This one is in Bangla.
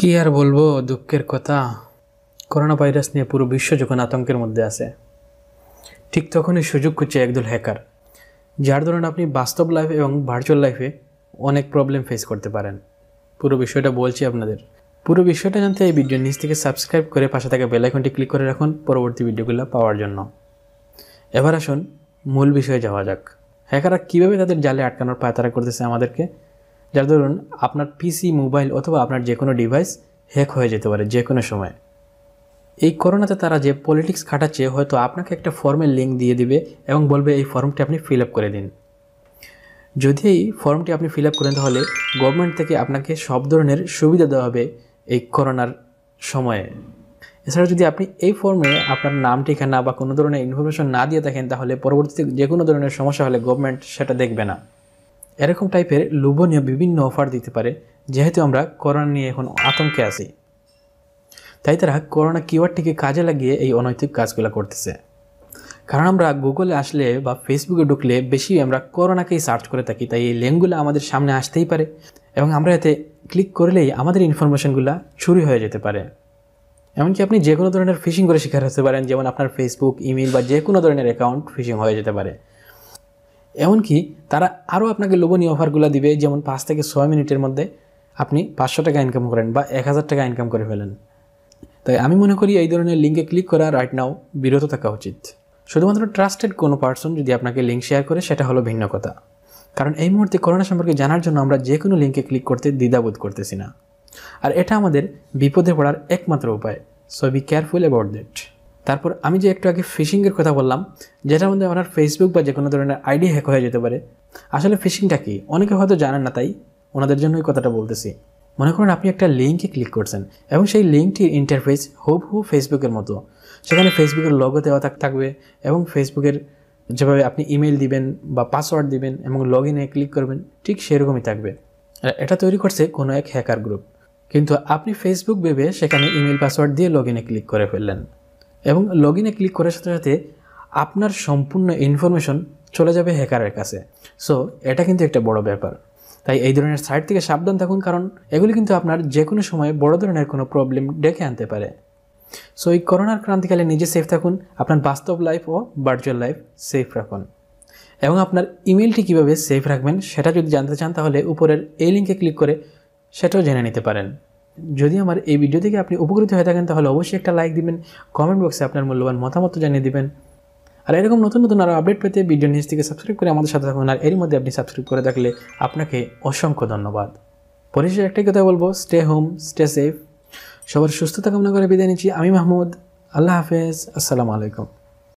কি আর বলবো দুঃখের কথা করোনা ভাইরাস নিয়ে পুরো বিশ্ব যখন আতঙ্কের মধ্যে আছে ঠিক তখনই সুযোগ খুঁজছে একদল হ্যাকার যার ধরুন আপনি বাস্তব লাইফ এবং ভার্চুয়াল লাইফে অনেক প্রবলেম ফেস করতে পারেন পুরো বিষয়টা বলছি আপনাদের পুরো বিষয়টা জানতে এই ভিডিও নিচ থেকে সাবস্ক্রাইব করে পাশে থাকা বেলাইকনটি ক্লিক করে রাখুন পরবর্তী ভিডিওগুলো পাওয়ার জন্য এবার আসুন মূল বিষয়ে যাওয়া যাক হ্যাকাররা কীভাবে তাদের জালে আটকানোর পায়তারা করতেছে আমাদেরকে যার ধরুন আপনার পিসি মোবাইল অথবা আপনার যে কোনো ডিভাইস হ্যাক হয়ে যেতে পারে যে কোনো সময় এই করোনাতে তারা যে পলিটিক্স খাটাচ্ছে হয়তো আপনাকে একটা ফর্মের লিঙ্ক দিয়ে দিবে এবং বলবে এই ফর্মটি আপনি ফিল আপ করে দিন যদি এই ফর্মটি আপনি ফিল আপ করেন তাহলে গভর্নমেন্ট থেকে আপনাকে সব ধরনের সুবিধা দেওয়া হবে এই করোনার সময়ে এছাড়া যদি আপনি এই ফর্মে আপনার নাম ঠিকানা বা কোনো ধরনের ইনফরমেশন না দিয়ে থাকেন তাহলে পরবর্তীতে যে কোনো ধরনের সমস্যা হলে গভর্নমেন্ট সেটা দেখবে না এরকম টাইপের লোভনীয় বিভিন্ন অফার দিতে পারে যেহেতু আমরা করোনা নিয়ে এখন আতঙ্কে আছি তাই তারা করোনা কিওয়ার্ডটিকে কাজে লাগিয়ে এই অনৈতিক কাজগুলো করতেছে কারণ আমরা গুগলে আসলে বা ফেসবুকে ঢুকলে বেশি আমরা করোনাকেই সার্চ করে থাকি তাই এই লিঙ্কগুলো আমাদের সামনে আসতেই পারে এবং আমরা এতে ক্লিক করলেই আমাদের ইনফরমেশনগুলো চুরি হয়ে যেতে পারে এমনকি আপনি যে কোনো ধরনের ফিশিং করে শিকার হতে পারেন যেমন আপনার ফেসবুক ইমেল বা যে কোনো ধরনের অ্যাকাউন্ট ফিশিং হয়ে যেতে পারে এমনকি তারা আরও আপনাকে লোভনীয় অফারগুলো দিবে যেমন পাঁচ থেকে ছয় মিনিটের মধ্যে আপনি পাঁচশো টাকা ইনকাম করেন বা এক হাজার টাকা ইনকাম করে ফেলেন তাই আমি মনে করি এই ধরনের লিঙ্কে ক্লিক করা রাইট নাও বিরত থাকা উচিত শুধুমাত্র ট্রাস্টেড কোনো পার্সন যদি আপনাকে লিঙ্ক শেয়ার করে সেটা হলো ভিন্ন কথা কারণ এই মুহূর্তে করোনা সম্পর্কে জানার জন্য আমরা যে কোনো লিঙ্কে ক্লিক করতে দ্বিধাবোধ করতেছি না আর এটা আমাদের বিপদে পড়ার একমাত্র উপায় so be careful about that তারপর আমি যে একটু আগে ফিশিংয়ের কথা বললাম যেটার মধ্যে আপনার ফেসবুক বা যে কোনো ধরনের আইডি হ্যাক হয়ে যেতে পারে আসলে ফিশিংটা কি অনেকে হয়তো জানেন না তাই ওনাদের জন্যই কথাটা বলতেছি মনে করুন আপনি একটা লিঙ্কে ক্লিক করছেন এবং সেই লিঙ্কটির ইন্টারফেস হুব হু ফেসবুকের মতো সেখানে ফেসবুকের লগো দেওয়া থাকবে এবং ফেসবুকের যেভাবে আপনি ইমেল দিবেন বা পাসওয়ার্ড দিবেন এবং লগ ইনে ক্লিক করবেন ঠিক সেরকমই থাকবে এটা তৈরি করছে কোনো এক হ্যাকার গ্রুপ কিন্তু আপনি ফেসবুক ভেবে সেখানে ইমেল পাসওয়ার্ড দিয়ে লগ ইনে ক্লিক করে ফেললেন এবং লগ ইনে ক্লিক করার সাথে সাথে আপনার সম্পূর্ণ ইনফরমেশন চলে যাবে হ্যাকারের কাছে সো এটা কিন্তু একটা বড় ব্যাপার তাই এই ধরনের সাইট থেকে সাবধান থাকুন কারণ এগুলি কিন্তু আপনার যে কোনো সময় বড় ধরনের কোনো প্রবলেম ডেকে আনতে পারে সো এই করোনার ক্রান্তিকালে নিজে সেফ থাকুন আপনার বাস্তব লাইফ ও ভার্চুয়াল লাইফ সেফ রাখুন এবং আপনার ইমেলটি কীভাবে সেফ রাখবেন সেটা যদি জানতে চান তাহলে উপরের এই লিঙ্কে ক্লিক করে সেটাও জেনে নিতে পারেন যদি আমার এই ভিডিও থেকে আপনি উপকৃত হয়ে থাকেন তাহলে অবশ্যই একটা লাইক দিবেন কমেন্ট বক্সে আপনার মূল্যবান মতামত জানিয়ে দিবেন আর এরকম নতুন নতুন আরও আপডেট পেতে ভিডিও নিউজ থেকে সাবস্ক্রাইব করে আমাদের সাথে থাকুন আর এর মধ্যে আপনি সাবস্ক্রাইব করে থাকলে আপনাকে অসংখ্য ধন্যবাদ পরিশেষে একটাই কথা বলবো স্টে হোম স্টে সেফ সবার সুস্থতা কামনা করে বিদায় নিচ্ছি আমি মাহমুদ আল্লাহ হাফেজ আসসালামু আলাইকুম